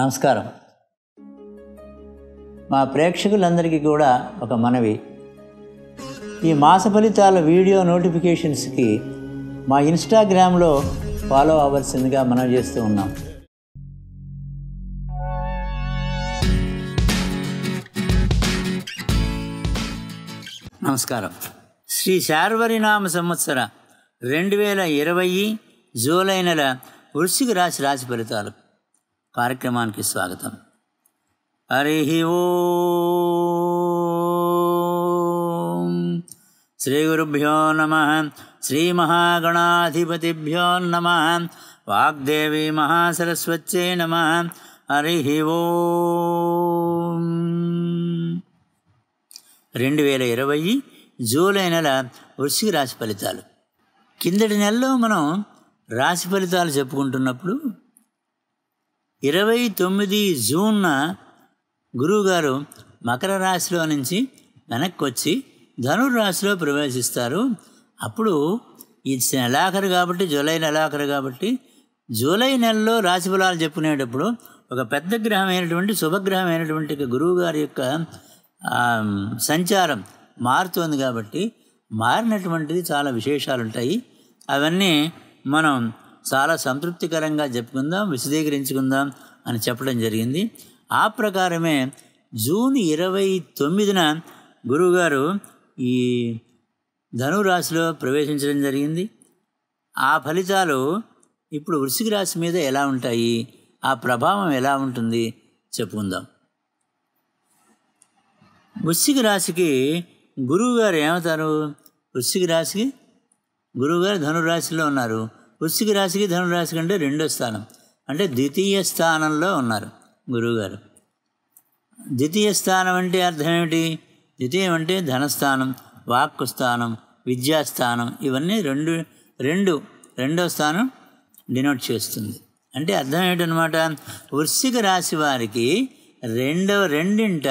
నమస్కారం మా ప్రేక్షకులందరికీ కూడా ఒక మనవి ఈ మాస ఫలితాల వీడియో నోటిఫికేషన్స్కి మా ఇన్స్టాగ్రామ్లో ఫాలో అవ్వాల్సిందిగా మనం చేస్తూ ఉన్నాం నమస్కారం శ్రీ శార్వరినామ సంవత్సర రెండు వేల ఇరవై జూలై నెల వృశ్చిక రాశి రాశి ఫలితాలు కార్యక్రమానికి స్వాగతం హరి ఓ శ్రీ గురుభ్యో నమ శ్రీ మహాగణాధిపతిభ్యో నమ వాగ్దేవి మహాసరస్వత్యై నమ హరి ఓ రెండు వేల ఇరవై జూలై నెల వృశ్చిక రాశి ఫలితాలు కిందటి నెలలో మనం రాశి ఫలితాలు చెప్పుకుంటున్నప్పుడు ఇరవై తొమ్మిది జూన్న గురువుగారు మకర రాశిలో నుంచి వెనక్కి వచ్చి ధనుర్రాశిలో ప్రవేశిస్తారు అప్పుడు ఇది నెలాఖరు కాబట్టి జూలై నెలాఖరు కాబట్టి జూలై నెలలో రాశిఫలాలు చెప్పుకునేటప్పుడు ఒక పెద్ద గ్రహం అయినటువంటి శుభగ్రహం అయినటువంటి గురువు యొక్క సంచారం మారుతోంది కాబట్టి మారినటువంటిది చాలా విశేషాలు ఉంటాయి అవన్నీ మనం చాలా సంతృప్తికరంగా చెప్పుకుందాం విశదీకరించుకుందాం అని చెప్పడం జరిగింది ఆ ప్రకారమే జూన్ ఇరవై తొమ్మిదిన గురువుగారు ఈ ధనురాశిలో ప్రవేశించడం జరిగింది ఆ ఫలితాలు ఇప్పుడు వృషిక రాశి మీద ఎలా ఉంటాయి ఆ ప్రభావం ఎలా ఉంటుంది చెప్పుకుందాం వృశ్చిక రాశికి గురువుగారు ఏమవుతారు వృశ్చిక రాశికి గురువుగారు ధనురాశిలో ఉన్నారు వృశ్చిక రాశికి ధనురాశి కంటే రెండో స్థానం అంటే ద్వితీయ స్థానంలో ఉన్నారు గురువుగారు ద్వితీయ స్థానం అంటే అర్థం ఏమిటి ద్వితీయం అంటే ధనస్థానం వాక్కు స్థానం విద్యాస్థానం ఇవన్నీ రెండు రెండు రెండో స్థానం డినోట్ చేస్తుంది అంటే అర్థం ఏంటనమాట వృశ్చిక రాశి వారికి రెండవ రెండింట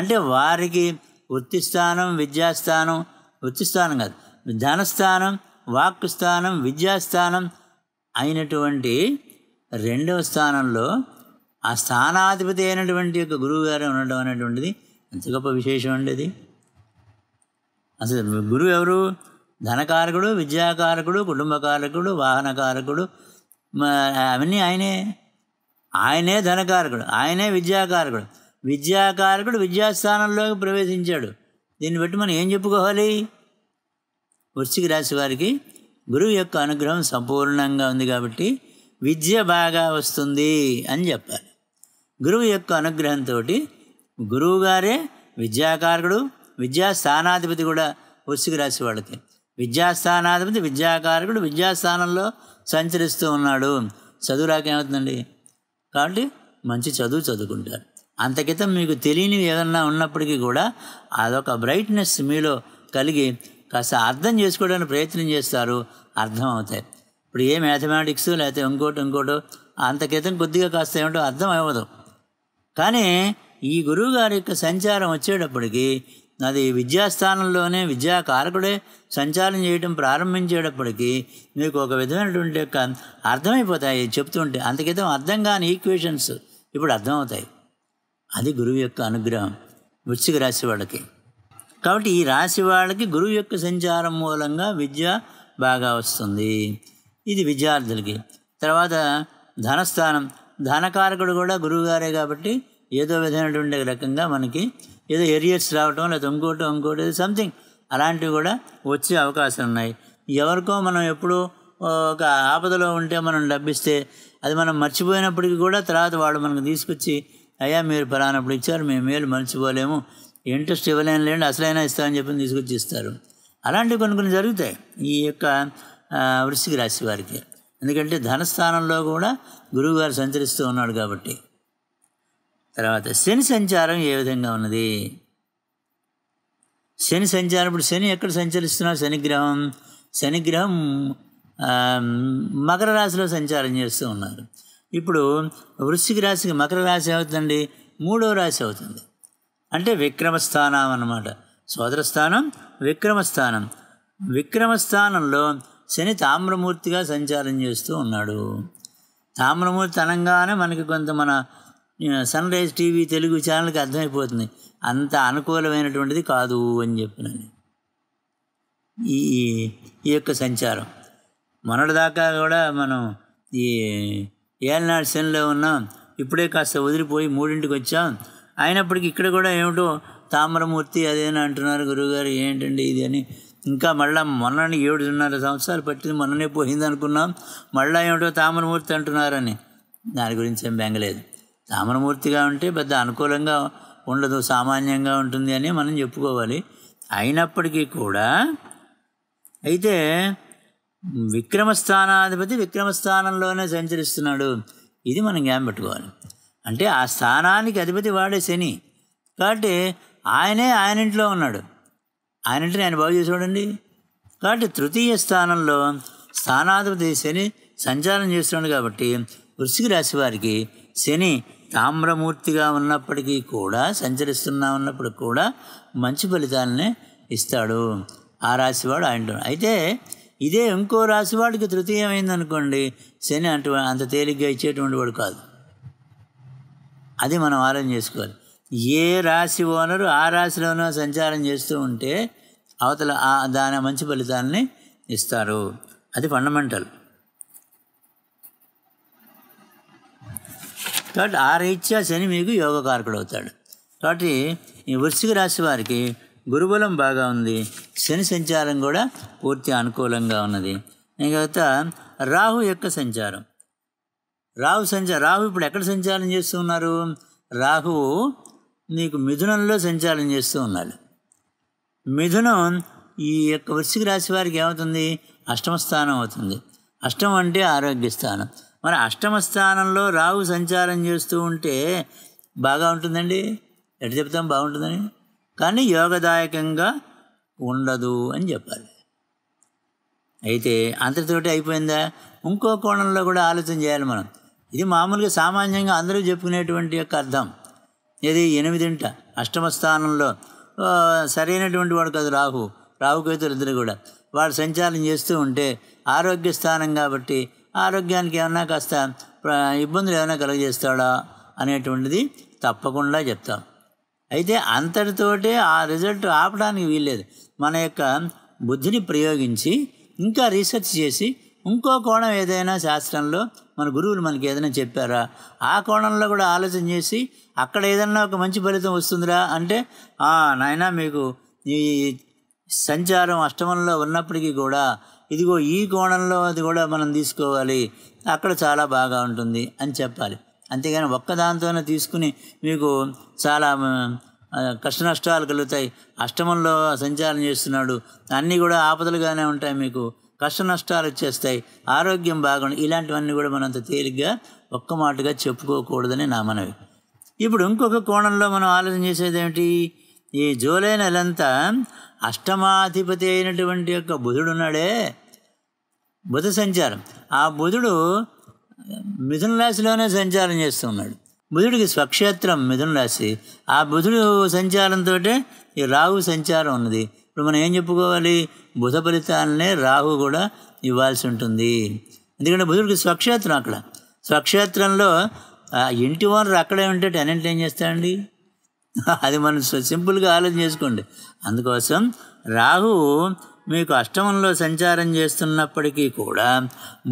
అంటే వారికి వృత్తి స్థానం విద్యాస్థానం వృత్తి స్థానం కాదు ధనస్థానం వాక్ స్థానం విద్యాస్థానం అయినటువంటి రెండవ స్థానంలో ఆ స్థానాధిపతి అయినటువంటి యొక్క గురువుగారు ఉండడం అనేటువంటిది ఎంత గొప్ప విశేషం అండి అసలు గురువు ఎవరు ధనకారకుడు విద్యాకారకుడు కుటుంబకారకుడు వాహనకారకుడు అవన్నీ ఆయనే ఆయనే ధనకారకుడు ఆయనే విద్యాకారకుడు విద్యాకారకుడు విద్యాస్థానంలోకి ప్రవేశించాడు దీన్ని బట్టి మనం ఏం చెప్పుకోవాలి వృశ్చిక రాశి వారికి గురువు యొక్క అనుగ్రహం సంపూర్ణంగా ఉంది కాబట్టి విద్య బాగా వస్తుంది అని చెప్పాలి గురువు యొక్క అనుగ్రహంతో గురువుగారే విద్యాకారకుడు విద్యాస్థానాధిపతి కూడా వృశ్చిక రాశి వాళ్ళకి విద్యాస్థానాధిపతి విద్యాకారకుడు విద్యాస్థానంలో సంచరిస్తూ ఉన్నాడు చదువు ఏమవుతుందండి కాబట్టి మంచి చదువు చదువుకుంటారు అంతకితం మీకు తెలియనివి ఏదన్నా ఉన్నప్పటికీ కూడా అదొక బ్రైట్నెస్ మీలో కలిగి కాస్త అర్థం చేసుకోవడానికి ప్రయత్నం చేస్తారు అర్థం అవుతాయి ఇప్పుడు ఏ మ్యాథమెటిక్స్ లేకపోతే ఇంకోటి ఇంకోటి అంత క్రితం కొద్దిగా కాస్త ఏమిటో అర్థం అవ్వదు కానీ ఈ గురువు గారి యొక్క సంచారం వచ్చేటప్పటికి నాది విద్యాస్థానంలోనే విద్యాకారకుడే సంచారం చేయడం ప్రారంభించేటప్పటికీ మీకు ఒక విధమైనటువంటి యొక్క అర్థమైపోతాయి చెప్తుంటే అంతకితం అర్థం కాని ఈక్వేషన్స్ ఇప్పుడు అర్థమవుతాయి అది గురువు యొక్క అనుగ్రహం వృత్తికి రాసేవాళ్ళకి వాళ్ళకి కాబట్టి ఈ రాశి వాళ్ళకి గురువు యొక్క సంచారం మూలంగా విద్య బాగా వస్తుంది ఇది విద్యార్థులకి తర్వాత ధనస్థానం ధనకారకుడు కూడా గురువుగారే కాబట్టి ఏదో విధమైనటువంటి రకంగా మనకి ఏదో ఎరియర్స్ రావటం లేదా ఇంకోటి ఇంకోటి సంథింగ్ అలాంటివి కూడా వచ్చే అవకాశాలు ఉన్నాయి ఎవరికో మనం ఎప్పుడు ఒక ఆపదలో ఉంటే మనం డబ్బిస్తే అది మనం మర్చిపోయినప్పటికీ కూడా తర్వాత వాళ్ళు మనకు తీసుకొచ్చి అయ్యా మీరు పలానప్పుడు ఇచ్చారు మేము మేలు మర్చిపోలేము ఇంట్రెస్ట్ ఇవ్వలేను లేండి అసలైనా ఇస్తామని చెప్పి తీసుకొచ్చి ఇస్తారు అలాంటివి కొన్ని కొన్ని జరుగుతాయి ఈ యొక్క వృశ్చిక రాశి వారికి ఎందుకంటే ధనస్థానంలో కూడా గురువుగారు సంచరిస్తూ ఉన్నాడు కాబట్టి తర్వాత శని సంచారం ఏ విధంగా ఉన్నది శని సంచారం ఇప్పుడు శని ఎక్కడ సంచరిస్తున్నాడు శనిగ్రహం శనిగ్రహం మకర రాశిలో సంచారం చేస్తూ ఉన్నారు ఇప్పుడు వృశ్చిక రాశికి మకర రాశి అవుతుందండి మూడవ రాశి అవుతుంది అంటే విక్రమస్థానం అన్నమాట సోదరస్థానం విక్రమస్థానం విక్రమస్థానంలో శని తామ్రమూర్తిగా సంచారం చేస్తూ ఉన్నాడు తామ్రమూర్తి అనగానే మనకి కొంత మన సన్ రైజ్ టీవీ తెలుగు ఛానల్కి అర్థమైపోతుంది అంత అనుకూలమైనటువంటిది కాదు అని చెప్పినాను ఈ ఈ యొక్క సంచారం మొన్నటిదాకా కూడా మనం ఈ ఏలనాడు శనిలో ఉన్నాం ఇప్పుడే కాస్త వదిలిపోయి మూడింటికి వచ్చాం అయినప్పటికీ ఇక్కడ కూడా ఏమిటో తామరమూర్తి అదేనా అంటున్నారు గురువుగారు ఏంటండి ఇది అని ఇంకా మళ్ళా మొన్ననే ఏడున్నర సంవత్సరాలు పట్టింది మొన్ననే పోయింది అనుకున్నాం మళ్ళీ ఏమిటో తామరమూర్తి అంటున్నారని దాని గురించి ఏం బెంగలేదు తామరమూర్తిగా ఉంటే పెద్ద అనుకూలంగా ఉండదు సామాన్యంగా ఉంటుంది అని మనం చెప్పుకోవాలి అయినప్పటికీ కూడా అయితే విక్రమస్థానాధిపతి విక్రమస్థానంలోనే సంచరిస్తున్నాడు ఇది మనం జ్ఞాపం పెట్టుకోవాలి అంటే ఆ స్థానానికి అధిపతి వాడే శని కాబట్టి ఆయనే ఆయన ఇంట్లో ఉన్నాడు ఆయన ఇంటిని ఆయన బాగు చేసేవాడండి కాబట్టి తృతీయ స్థానంలో స్థానాధిపతి శని సంచారం చేస్తున్నాడు కాబట్టి వృషిక రాశి వారికి శని తామ్రమూర్తిగా ఉన్నప్పటికీ కూడా సంచరిస్తున్నా ఉన్నప్పటికి కూడా మంచి ఫలితాలనే ఇస్తాడు ఆ రాశివాడు ఆయన అయితే ఇదే ఇంకో రాశివాడికి తృతీయమైందనుకోండి శని అంటు అంత తేలిగ్గా ఇచ్చేటువంటి వాడు కాదు అది మనం ఆలోచన చేసుకోవాలి ఏ రాశి ఓనరు ఆ రాశిలోనూ సంచారం చేస్తూ ఉంటే అవతల దాని మంచి ఫలితాన్ని ఇస్తారు అది ఫండమెంటల్ కాబట్టి ఆ రీత్యా శని మీకు యోగకారకుడు అవుతాడు కాబట్టి ఈ వృశ్చిక రాశి వారికి గురుబలం బాగా ఉంది శని సంచారం కూడా పూర్తి అనుకూలంగా ఉన్నది ఇంకా రాహు యొక్క సంచారం రాహు సంచార రాహు ఇప్పుడు ఎక్కడ సంచారం చేస్తూ ఉన్నారు రాహువు నీకు మిథునంలో సంచారం చేస్తూ ఉన్నాడు మిథునం ఈ యొక్క వృశ్చిక రాశి వారికి ఏమవుతుంది అష్టమ స్థానం అవుతుంది అష్టం అంటే ఆరోగ్య స్థానం మరి అష్టమ స్థానంలో రాహు సంచారం చేస్తూ ఉంటే బాగా ఉంటుందండి ఎటు చెప్తాం బాగుంటుందని కానీ యోగదాయకంగా ఉండదు అని చెప్పాలి అయితే అంతటితోటి అయిపోయిందా ఇంకో కోణంలో కూడా ఆలోచన చేయాలి మనం ఇది మామూలుగా సామాన్యంగా అందరూ చెప్పుకునేటువంటి యొక్క అర్థం ఇది ఎనిమిదింట అష్టమ స్థానంలో సరైనటువంటి వాడు కాదు రాహు రాహుకేతులు ఇద్దరు కూడా వాడు సంచారం చేస్తూ ఉంటే ఆరోగ్య స్థానం కాబట్టి ఆరోగ్యానికి ఏమన్నా కాస్త ఇబ్బందులు ఏమైనా కలుగజేస్తాడా అనేటువంటిది తప్పకుండా చెప్తాం అయితే అంతటితోటే ఆ రిజల్ట్ ఆపడానికి వీల్లేదు మన యొక్క బుద్ధిని ప్రయోగించి ఇంకా రీసెర్చ్ చేసి ఇంకో కోణం ఏదైనా శాస్త్రంలో మన గురువులు మనకి ఏదైనా చెప్పారా ఆ కోణంలో కూడా ఆలోచన చేసి అక్కడ ఏదన్నా ఒక మంచి ఫలితం వస్తుందిరా అంటే నాయన మీకు ఈ సంచారం అష్టమంలో ఉన్నప్పటికీ కూడా ఇదిగో ఈ కోణంలో అది కూడా మనం తీసుకోవాలి అక్కడ చాలా బాగా ఉంటుంది అని చెప్పాలి అంతేగాని ఒక్కదాంతోనే తీసుకుని మీకు చాలా కష్ట నష్టాలు కలుగుతాయి అష్టమంలో సంచారం చేస్తున్నాడు అన్నీ కూడా ఆపదలుగానే ఉంటాయి మీకు కష్ట నష్టాలు వచ్చేస్తాయి ఆరోగ్యం బాగుండు ఇలాంటివన్నీ కూడా మనంత తేలిగ్గా ఒక్క మాటగా చెప్పుకోకూడదని నా మనవి ఇప్పుడు ఇంకొక కోణంలో మనం ఆలోచన చేసేది ఏమిటి ఈ జూలై నెలంతా అష్టమాధిపతి అయినటువంటి యొక్క బుధుడు ఉన్నాడే బుధ సంచారం ఆ బుధుడు మిథున రాశిలోనే సంచారం చేస్తున్నాడు బుధుడికి స్వక్షేత్రం మిథున రాశి ఆ బుధుడు సంచారంతో ఈ రాహు సంచారం ఉన్నది ఇప్పుడు మనం ఏం చెప్పుకోవాలి బుధ ఫలితాలనే రాహు కూడా ఇవ్వాల్సి ఉంటుంది ఎందుకంటే బుధుడికి స్వక్షేత్రం అక్కడ స్వక్షేత్రంలో ఇంటి వారు అక్కడే ఉంటే టెనెంట్ ఏం చేస్తాడండి అది మనం సింపుల్గా ఆలోచన చేసుకోండి అందుకోసం రాహు మీకు అష్టమంలో సంచారం చేస్తున్నప్పటికీ కూడా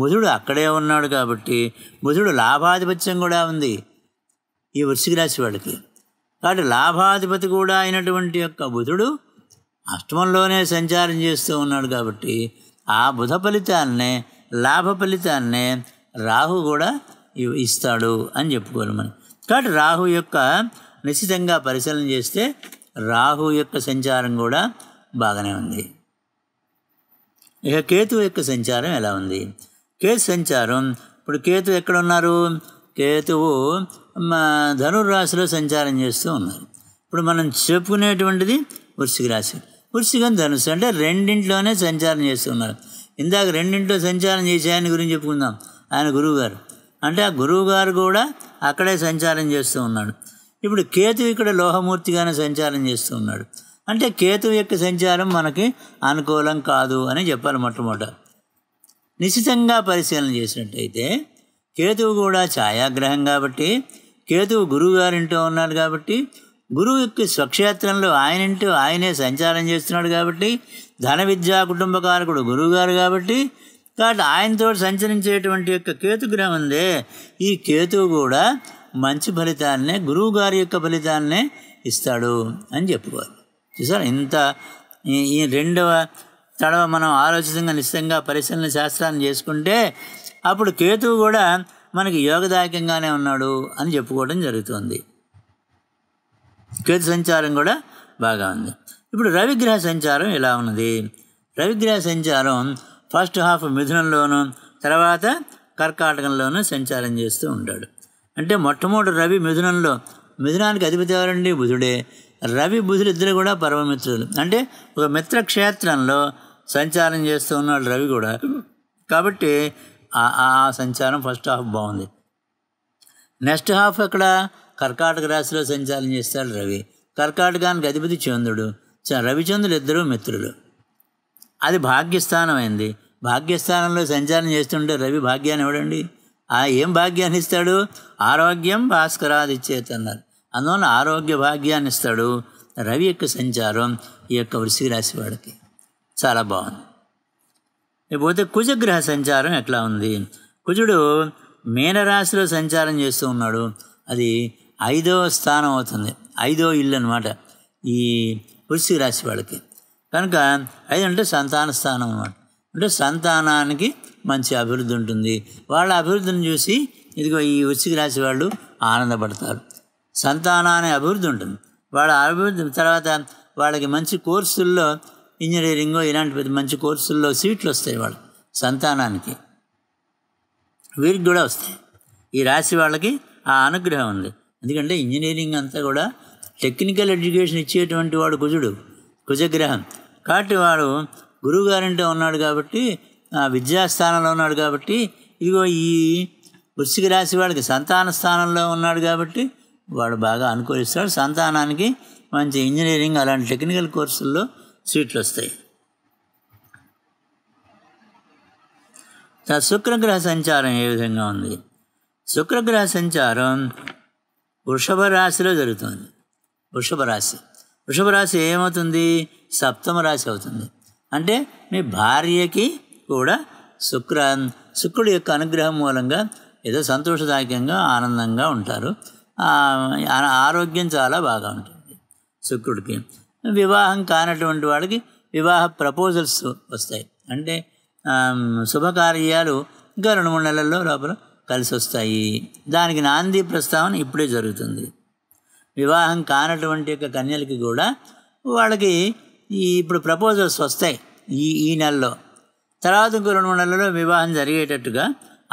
బుధుడు అక్కడే ఉన్నాడు కాబట్టి బుధుడు లాభాధిపత్యం కూడా ఉంది ఈ వృషిక రాశి వాళ్ళకి కాబట్టి లాభాధిపతి కూడా అయినటువంటి యొక్క బుధుడు అష్టమంలోనే సంచారం చేస్తూ ఉన్నాడు కాబట్టి ఆ బుధ ఫలితాలనే లాభ ఫలితాన్నే రాహు కూడా ఇస్తాడు అని చెప్పుకోవాలి మనం కాబట్టి రాహు యొక్క నిశ్చితంగా పరిశీలన చేస్తే రాహు యొక్క సంచారం కూడా బాగానే ఉంది ఇక కేతు యొక్క సంచారం ఎలా ఉంది కేతు సంచారం ఇప్పుడు కేతు ఎక్కడ ఉన్నారు కేతువు ధనుర్రాశిలో సంచారం చేస్తూ ఉన్నారు ఇప్పుడు మనం చెప్పుకునేటువంటిది వృశ్చిక రాశి వృశ్చికం ధనుసు అంటే రెండింట్లోనే సంచారం చేస్తున్నారు ఇందాక రెండింట్లో సంచారం చేసి ఆయన గురించి చెప్పుకుందాం ఆయన గురువుగారు అంటే ఆ గురువుగారు కూడా అక్కడే సంచారం చేస్తూ ఉన్నాడు ఇప్పుడు కేతు ఇక్కడ లోహమూర్తిగానే సంచారం చేస్తూ ఉన్నాడు అంటే కేతు యొక్క సంచారం మనకి అనుకూలం కాదు అని చెప్పాలి మొట్టమొదట నిశ్చితంగా పరిశీలన చేసినట్టయితే కేతువు కూడా ఛాయాగ్రహం కాబట్టి కేతువు గురువుగారింటో ఉన్నాడు కాబట్టి గురువు యొక్క స్వక్షేత్రంలో ఆయనంటూ ఆయనే సంచారం చేస్తున్నాడు కాబట్టి ధన విద్యా కుటుంబకారకుడు గురువుగారు కాబట్టి కాబట్టి ఆయనతో సంచరించేటువంటి యొక్క కేతుగ్రహం ఉందే ఈ కేతువు కూడా మంచి ఫలితాన్నే గురువు గారి యొక్క ఫలితాన్నే ఇస్తాడు అని చెప్పుకోవాలి చూసారు ఇంత ఈ రెండవ తడవ మనం ఆలోచితంగా నిశ్చితంగా పరిశీలన శాస్త్రాన్ని చేసుకుంటే అప్పుడు కేతువు కూడా మనకి యోగదాయకంగానే ఉన్నాడు అని చెప్పుకోవడం జరుగుతుంది కేతు సంచారం కూడా బాగా ఉంది ఇప్పుడు రవిగ్రహ సంచారం ఇలా ఉన్నది రవిగ్రహ సంచారం ఫస్ట్ హాఫ్ మిథునంలోను తర్వాత కర్కాటకంలోను సంచారం చేస్తూ ఉంటాడు అంటే మొట్టమొదటి రవి మిథునంలో మిథునానికి అధిపతి ఎవరండి బుధుడే రవి బుధుడు ఇద్దరు కూడా పరమమిత్రులు అంటే ఒక మిత్రక్షేత్రంలో సంచారం చేస్తూ ఉన్నాడు రవి కూడా కాబట్టి ఆ సంచారం ఫస్ట్ హాఫ్ బాగుంది నెక్స్ట్ హాఫ్ అక్కడ కర్కాటక రాశిలో సంచారం చేస్తాడు రవి కర్కాటకానికి అధిపతి చంద్రుడు రవిచంద్రులు ఇద్దరూ మిత్రులు అది భాగ్యస్థానమైంది భాగ్యస్థానంలో సంచారం చేస్తుంటే రవి భాగ్యాన్ని ఇవ్వడండి ఆ ఏం భాగ్యాన్ని ఇస్తాడు ఆరోగ్యం భాస్కరాదిచ్చేత అన్నారు అందువల్ల ఆరోగ్య భాగ్యాన్ని ఇస్తాడు రవి యొక్క సంచారం ఈ యొక్క వృషి రాశి వాడికి చాలా బాగుంది ఇకపోతే కుజగ్రహ సంచారం ఎట్లా ఉంది కుజుడు మీనరాశిలో సంచారం చేస్తూ ఉన్నాడు అది ఐదవ స్థానం అవుతుంది ఐదో ఇల్లు అనమాట ఈ వృశ్చిక రాశి వాళ్ళకి కనుక ఐదు అంటే సంతాన స్థానం అనమాట అంటే సంతానానికి మంచి అభివృద్ధి ఉంటుంది వాళ్ళ అభివృద్ధిని చూసి ఇదిగో ఈ వృశ్చిక రాశి వాళ్ళు ఆనందపడతారు సంతానాన్ని అభివృద్ధి ఉంటుంది వాళ్ళ అభివృద్ధి తర్వాత వాళ్ళకి మంచి కోర్సుల్లో ఇంజనీరింగ్ ఇలాంటి పెద్ద మంచి కోర్సుల్లో సీట్లు వస్తాయి వాళ్ళు సంతానానికి వీరికి కూడా వస్తాయి ఈ రాశి వాళ్ళకి ఆ అనుగ్రహం ఉంది ఎందుకంటే ఇంజనీరింగ్ అంతా కూడా టెక్నికల్ ఎడ్యుకేషన్ ఇచ్చేటువంటి వాడు కుజుడు కుజగ్రహం కాబట్టి వాడు గురువుగారింటే ఉన్నాడు కాబట్టి ఆ విద్యాస్థానంలో ఉన్నాడు కాబట్టి ఇదిగో ఈ వృష్టికి రాసి వాడికి సంతాన స్థానంలో ఉన్నాడు కాబట్టి వాడు బాగా అనుకూలిస్తాడు సంతానానికి మంచి ఇంజనీరింగ్ అలాంటి టెక్నికల్ కోర్సుల్లో సీట్లు వస్తాయి శుక్రగ్రహ సంచారం ఏ విధంగా ఉంది శుక్రగ్రహ సంచారం వృషభ రాశిలో జరుగుతుంది వృషభ రాశి వృషభ రాశి ఏమవుతుంది సప్తమ రాశి అవుతుంది అంటే మీ భార్యకి కూడా శుక్ర శుక్రుడు యొక్క అనుగ్రహం మూలంగా ఏదో సంతోషదాయకంగా ఆనందంగా ఉంటారు ఆరోగ్యం చాలా బాగా ఉంటుంది శుక్రుడికి వివాహం కానటువంటి వాళ్ళకి వివాహ ప్రపోజల్స్ వస్తాయి అంటే శుభకార్యాలు ఇంకా రెండు మూడు నెలల్లో లోపల కలిసి వస్తాయి దానికి నాంది ప్రస్తావన ఇప్పుడే జరుగుతుంది వివాహం కానటువంటి యొక్క కన్యలకి కూడా వాళ్ళకి ఈ ఇప్పుడు ప్రపోజల్స్ వస్తాయి ఈ ఈ నెలలో తర్వాత ఇంకో రెండు మూడు నెలలో వివాహం జరిగేటట్టుగా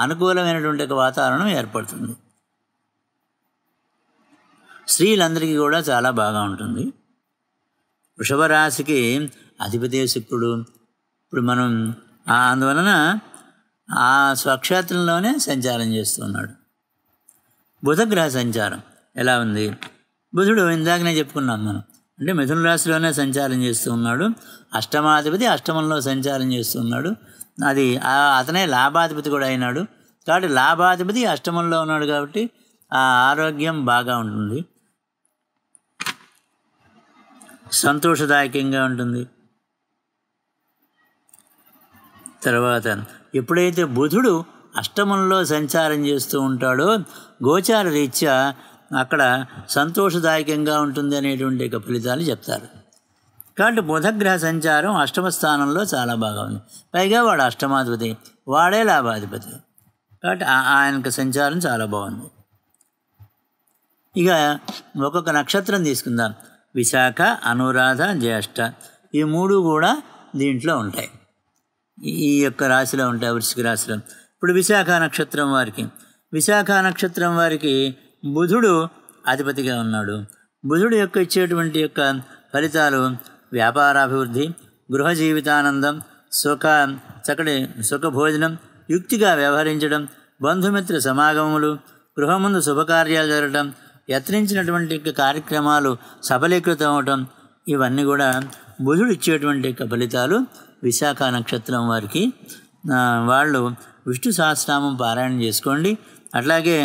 అనుకూలమైనటువంటి ఒక వాతావరణం ఏర్పడుతుంది స్త్రీలందరికీ కూడా చాలా బాగా ఉంటుంది వృషభరాశికి అధిపతి శుక్రుడు ఇప్పుడు మనం అందువలన ఆ స్వక్షేత్రంలోనే సంచారం చేస్తున్నాడు బుధగ్రహ సంచారం ఎలా ఉంది బుధుడు ఇందాకనే చెప్పుకున్నాం మనం అంటే మిథున రాశిలోనే సంచారం చేస్తూ ఉన్నాడు అష్టమాధిపతి అష్టమంలో సంచారం చేస్తున్నాడు అది అతనే లాభాధిపతి కూడా అయినాడు కాబట్టి లాభాధిపతి అష్టమంలో ఉన్నాడు కాబట్టి ఆ ఆరోగ్యం బాగా ఉంటుంది సంతోషదాయకంగా ఉంటుంది తర్వాత ఎప్పుడైతే బుధుడు అష్టమంలో సంచారం చేస్తూ ఉంటాడో గోచార రీత్యా అక్కడ సంతోషదాయకంగా ఉంటుంది అనేటువంటి ఫలితాలు చెప్తారు కాబట్టి బుధగ్రహ సంచారం అష్టమ స్థానంలో చాలా బాగా ఉంది పైగా వాడు అష్టమాధిపతి వాడే లాభాధిపతి కాబట్టి ఆయనకు సంచారం చాలా బాగుంది ఇక ఒక్కొక్క నక్షత్రం తీసుకుందాం విశాఖ అనురాధ జ్యేష్ఠ ఈ మూడు కూడా దీంట్లో ఉంటాయి ఈ యొక్క రాశిలో ఉంటాయి వృషిక రాశిలో ఇప్పుడు విశాఖ నక్షత్రం వారికి విశాఖ నక్షత్రం వారికి బుధుడు అధిపతిగా ఉన్నాడు బుధుడు యొక్క ఇచ్చేటువంటి యొక్క ఫలితాలు వ్యాపారాభివృద్ధి గృహ జీవితానందం సుఖ చక్కటి సుఖభోజనం యుక్తిగా వ్యవహరించడం బంధుమిత్ర సమాగమములు గృహముందు శుభకార్యాలు జరగటం యత్నించినటువంటి కార్యక్రమాలు సఫలీకృతం అవటం ఇవన్నీ కూడా బుధుడు ఇచ్చేటువంటి యొక్క ఫలితాలు విశాఖ నక్షత్రం వారికి వాళ్ళు విష్ణు సహస్రామం పారాయణం చేసుకోండి అట్లాగే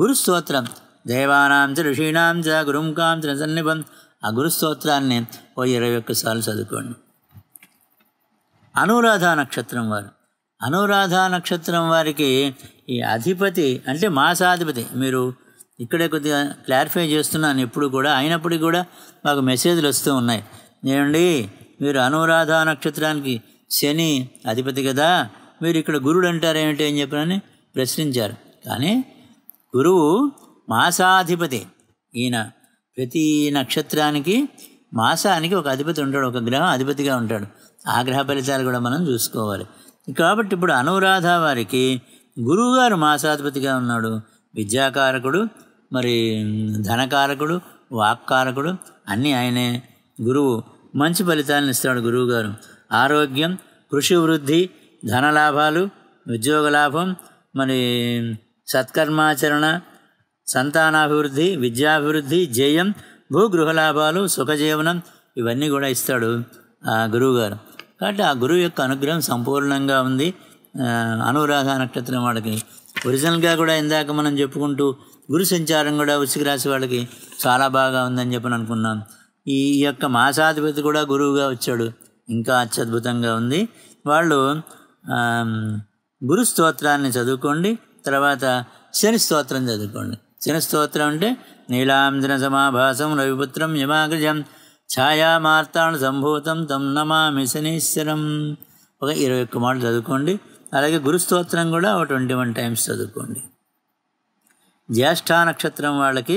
గురుస్తోత్రం దేవానాం చ ఋషీణాం చ గురుంకాం చ సన్నిపం ఆ గురుస్తోత్రాన్ని ఓ ఇరవై ఒక్కసార్లు చదువుకోండి అనురాధ నక్షత్రం వారు అనురాధ నక్షత్రం వారికి ఈ అధిపతి అంటే మాసాధిపతి మీరు ఇక్కడే కొద్దిగా క్లారిఫై చేస్తున్నాను ఎప్పుడు కూడా అయినప్పటికీ కూడా మాకు మెసేజ్లు వస్తూ ఉన్నాయి ఏమండి మీరు అనురాధ నక్షత్రానికి శని అధిపతి కదా మీరు ఇక్కడ గురుడు అంటారేమిటి అని చెప్పనని ప్రశ్నించారు కానీ గురువు మాసాధిపతి ఈయన ప్రతి నక్షత్రానికి మాసానికి ఒక అధిపతి ఉంటాడు ఒక గ్రహం అధిపతిగా ఉంటాడు ఆ గ్రహ ఫలితాలు కూడా మనం చూసుకోవాలి కాబట్టి ఇప్పుడు అనురాధ వారికి గురువుగారు మాసాధిపతిగా ఉన్నాడు విద్యాకారకుడు మరి ధనకారకుడు వాక్కారకుడు అన్నీ ఆయనే గురువు మంచి ఫలితాలను ఇస్తాడు గురువుగారు ఆరోగ్యం కృషి వృద్ధి ధనలాభాలు ఉద్యోగ లాభం మరి సత్కర్మాచరణ సంతానాభివృద్ధి విద్యాభివృద్ధి జయం భూగృహ లాభాలు సుఖజీవనం ఇవన్నీ కూడా ఇస్తాడు ఆ గురువుగారు కాబట్టి ఆ గురువు యొక్క అనుగ్రహం సంపూర్ణంగా ఉంది అనురాధ నక్షత్రం వాళ్ళకి ఒరిజినల్గా కూడా ఇందాక మనం చెప్పుకుంటూ గురు సంచారం కూడా వృశ్చిక రాశి వాళ్ళకి చాలా బాగా ఉందని చెప్పి అనుకున్నాను ఈ యొక్క మాసాధిపతి కూడా గురువుగా వచ్చాడు ఇంకా అత్యద్భుతంగా ఉంది వాళ్ళు గురు స్తోత్రాన్ని చదువుకోండి తర్వాత శని స్తోత్రం చదువుకోండి శని స్తోత్రం అంటే నీలాంజన సమాభాసం రవిపుత్రం యమాగ్రజం ఛాయామార్తాణ సంభూతం తం నమామి శనీశ్వరం ఒక ఇరవై ఒక్క మాటలు చదువుకోండి అలాగే గురు స్తోత్రం కూడా ఒక ట్వంటీ వన్ టైమ్స్ చదువుకోండి జ్యేష్ఠ నక్షత్రం వాళ్ళకి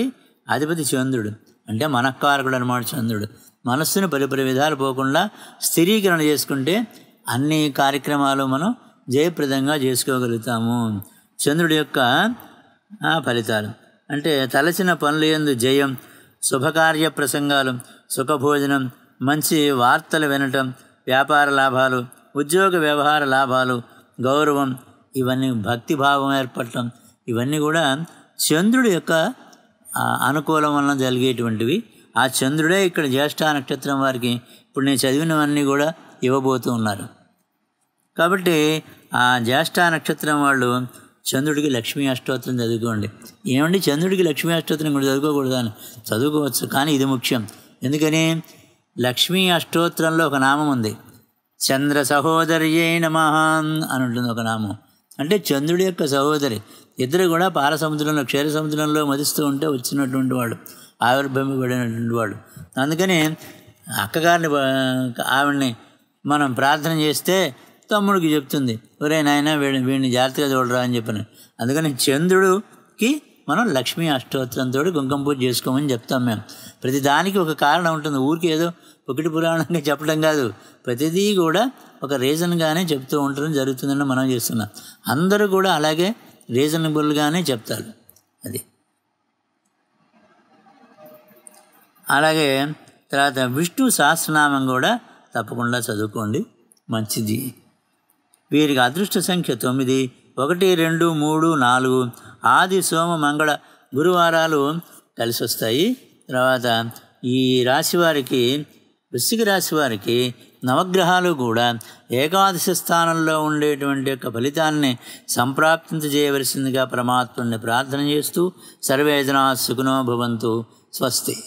అధిపతి చంద్రుడు అంటే మనకారకుడు అనమాట చంద్రుడు మనస్సును పలు పలు విధాలు పోకుండా స్థిరీకరణ చేసుకుంటే అన్ని కార్యక్రమాలు మనం జయప్రదంగా చేసుకోగలుగుతాము చంద్రుడి యొక్క ఫలితాలు అంటే తలచిన పనులు ఎందు జయం శుభకార్య ప్రసంగాలు సుఖభోజనం మంచి వార్తలు వినటం వ్యాపార లాభాలు ఉద్యోగ వ్యవహార లాభాలు గౌరవం ఇవన్నీ భక్తిభావం ఏర్పడటం ఇవన్నీ కూడా చంద్రుడి యొక్క అనుకూలం వలన జరిగేటువంటివి ఆ చంద్రుడే ఇక్కడ జ్యేష్ఠ నక్షత్రం వారికి ఇప్పుడు నేను చదివినవన్నీ కూడా ఇవ్వబోతూ ఉన్నారు కాబట్టి ఆ జ్యేష్ఠ నక్షత్రం వాళ్ళు చంద్రుడికి లక్ష్మీ అష్టోత్తరం చదువుకోండి ఏమండి చంద్రుడికి లక్ష్మీ అష్టోత్తరం కూడా చదువుకోకూడదు చదువుకోవచ్చు కానీ ఇది ముఖ్యం ఎందుకని లక్ష్మీ అష్టోత్తరంలో ఒక నామం ఉంది చంద్ర సహోదరియే నమహాన్ అని ఉంటుంది ఒక నామం అంటే చంద్రుడి యొక్క సహోదరి ఇద్దరు కూడా పాల సముద్రంలో క్షీర సముద్రంలో మదిస్తూ ఉంటే వచ్చినటువంటి వాడు ఆవిర్భవింపబడినటువంటి వాడు అందుకని అక్కగారిని ఆవిడ్ని మనం ప్రార్థన చేస్తే తమ్ముడికి చెప్తుంది ఒరే నాయన వీడిని వీడిని జాగ్రత్తగా చూడరా అని చెప్పిన అందుకని చంద్రుడికి మనం లక్ష్మీ అష్టోత్తరంతో కుంకుమ పూజ చేసుకోమని చెప్తాం మేము ప్రతి దానికి ఒక కారణం ఉంటుంది ఊరికి ఏదో ఒకటి పురాణంగా చెప్పడం కాదు ప్రతిదీ కూడా ఒక రీజన్గానే చెప్తూ ఉండడం జరుగుతుందని మనం చేస్తున్నాం అందరూ కూడా అలాగే రీజనబుల్గానే చెప్తారు అది అలాగే తర్వాత విష్ణు సహస్రనామం కూడా తప్పకుండా చదువుకోండి మంచిది వీరికి అదృష్ట సంఖ్య తొమ్మిది ఒకటి రెండు మూడు నాలుగు ఆది సోమ మంగళ గురువారాలు కలిసి వస్తాయి తర్వాత ఈ రాశి వారికి వృశ్చిక రాశి వారికి నవగ్రహాలు కూడా ఏకాదశి స్థానంలో ఉండేటువంటి యొక్క ఫలితాన్ని చేయవలసిందిగా పరమాత్ముని ప్రార్థన చేస్తూ సర్వేజనా సుఖనోభవంతు స్వస్తి